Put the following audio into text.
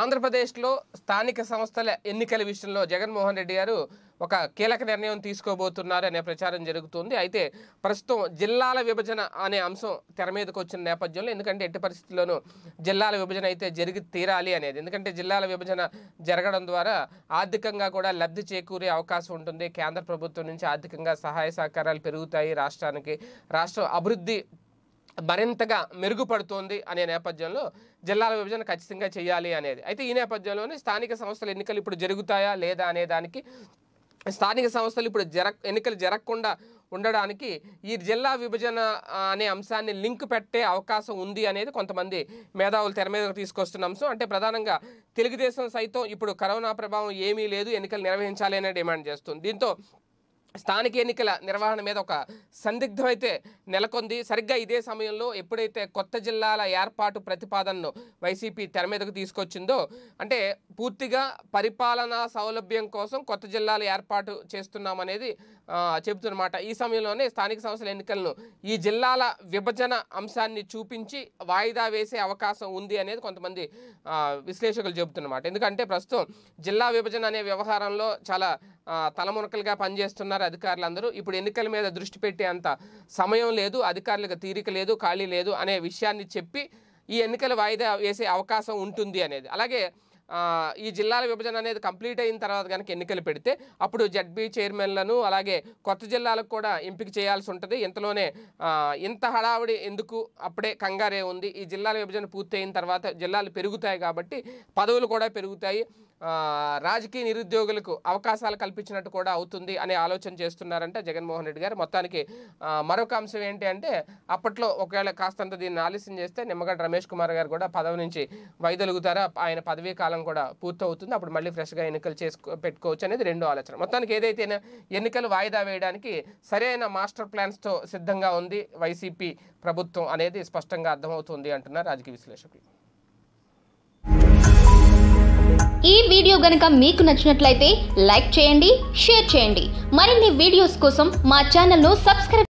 ఆంధ్రప్రదేశ్లో స్థానిక సంస్థల ఎన్నికల విషయంలో జగన్మోహన్ రెడ్డి గారు ఒక కీలక నిర్ణయం తీసుకోబోతున్నారు అనే ప్రచారం జరుగుతుంది అయితే ప్రస్తుతం జిల్లాల విభజన అనే అంశం తెర మీదకు వచ్చిన నేపథ్యంలో ఎందుకంటే ఎట్టి పరిస్థితుల్లోనూ జిల్లాల విభజన అయితే జరిగి తీరాలి అనేది ఎందుకంటే జిల్లాల విభజన జరగడం ద్వారా ఆర్థికంగా కూడా లబ్ధి చేకూరే అవకాశం ఉంటుంది కేంద్ర ప్రభుత్వం నుంచి ఆర్థికంగా సహాయ సహకారాలు పెరుగుతాయి రాష్ట్రానికి రాష్ట్రం అభివృద్ధి మరింతగా మెరుగుపడుతోంది అనే నేపథ్యంలో జిల్లాల విభజన ఖచ్చితంగా చేయాలి అనేది అయితే ఈ నేపథ్యంలోనే స్థానిక సంస్థల ఎన్నికలు ఇప్పుడు జరుగుతాయా లేదా అనే దానికి స్థానిక సంస్థలు ఇప్పుడు జర ఎన్నికలు జరగకుండా ఉండడానికి ఈ జిల్లా విభజన అనే అంశాన్ని లింక్ పెట్టే అవకాశం ఉంది అనేది కొంతమంది మేధావులు తెర మీద తీసుకొస్తున్న అంశం అంటే ప్రధానంగా తెలుగుదేశం సైతం ఇప్పుడు కరోనా ప్రభావం ఏమీ లేదు ఎన్నికలు నిర్వహించాలి అనే డిమాండ్ చేస్తుంది దీంతో స్థానిక ఎన్నికల నిర్వహణ మీద ఒక సందిగ్ధం అయితే నెలకొంది సరిగ్గా ఇదే సమయంలో ఎప్పుడైతే కొత్త జిల్లాల ఏర్పాటు ప్రతిపాదనను వైసీపీ తెర మీదకు తీసుకొచ్చిందో అంటే పూర్తిగా పరిపాలనా సౌలభ్యం కోసం కొత్త జిల్లాల ఏర్పాటు చేస్తున్నామనేది చెబుతున్నమాట ఈ సమయంలోనే స్థానిక సంస్థల ఎన్నికలను ఈ జిల్లాల విభజన అంశాన్ని చూపించి వాయిదా వేసే అవకాశం ఉంది అనేది కొంతమంది విశ్లేషకులు చెబుతున్నమాట ఎందుకంటే ప్రస్తుతం జిల్లా విభజన అనే వ్యవహారంలో చాలా తలమునకలుగా పనిచేస్తున్నారు అధికారులందరూ ఇప్పుడు ఎన్నికల మీద దృష్టి పెట్టేంత సమయం లేదు అధికారులకు తీరిక లేదు ఖాళీ లేదు అనే విషయాన్ని చెప్పి ఈ ఎన్నికల వాయిదా వేసే అవకాశం ఉంటుంది అనేది అలాగే ఈ జిల్లాల విభజన అనేది కంప్లీట్ అయిన తర్వాత కనుక ఎన్నికలు పెడితే అప్పుడు జడ్బీ చైర్మన్లను అలాగే కొత్త జిల్లాలకు కూడా ఎంపిక చేయాల్సి ఉంటుంది ఇంతలోనే ఇంత హడావుడి ఎందుకు అప్పుడే కంగారే ఉంది ఈ జిల్లాల విభజన పూర్తయిన తర్వాత జిల్లాలు పెరుగుతాయి కాబట్టి పదవులు కూడా పెరుగుతాయి రాజకీయ నిరుద్యోగులకు అవకాశాలు కల్పించినట్టు కూడా అవుతుంది అనే ఆలోచన చేస్తున్నారంట జగన్మోహన్ రెడ్డి గారు మొత్తానికి మరొక అంశం ఏంటి అంటే అప్పట్లో ఒకవేళ కాస్తంత దీన్ని ఆలస్యం చేస్తే నిమ్మగడ్డ రమేష్ కుమార్ గారు కూడా పదవి నుంచి వైదొలుగుతారా ఆయన పదవీ కాలం కాలం కూడా పూర్తవుతుంది అప్పుడు మళ్ళీ ఫ్రెష్గా ఎన్నికలు చేసుకో పెట్టుకోవచ్చు అనేది రెండో ఆలోచన మొత్తానికి ఏదైతే ఎన్నికలు వాయిదా వేయడానికి సరైన మాస్టర్ ప్లాన్స్తో సిద్ధంగా ఉంది వైసీపీ ప్రభుత్వం అనేది స్పష్టంగా అర్థమవుతుంది అంటున్నారు రాజకీయ విశ్లేషకులు ఈ వీడియో గనక మీకు నచ్చినట్లయితే లైక్ చేయండి షేర్ చేయండి మరిన్ని వీడియోస్ కోసం మా ఛానల్ను సబ్స్క్రైబ్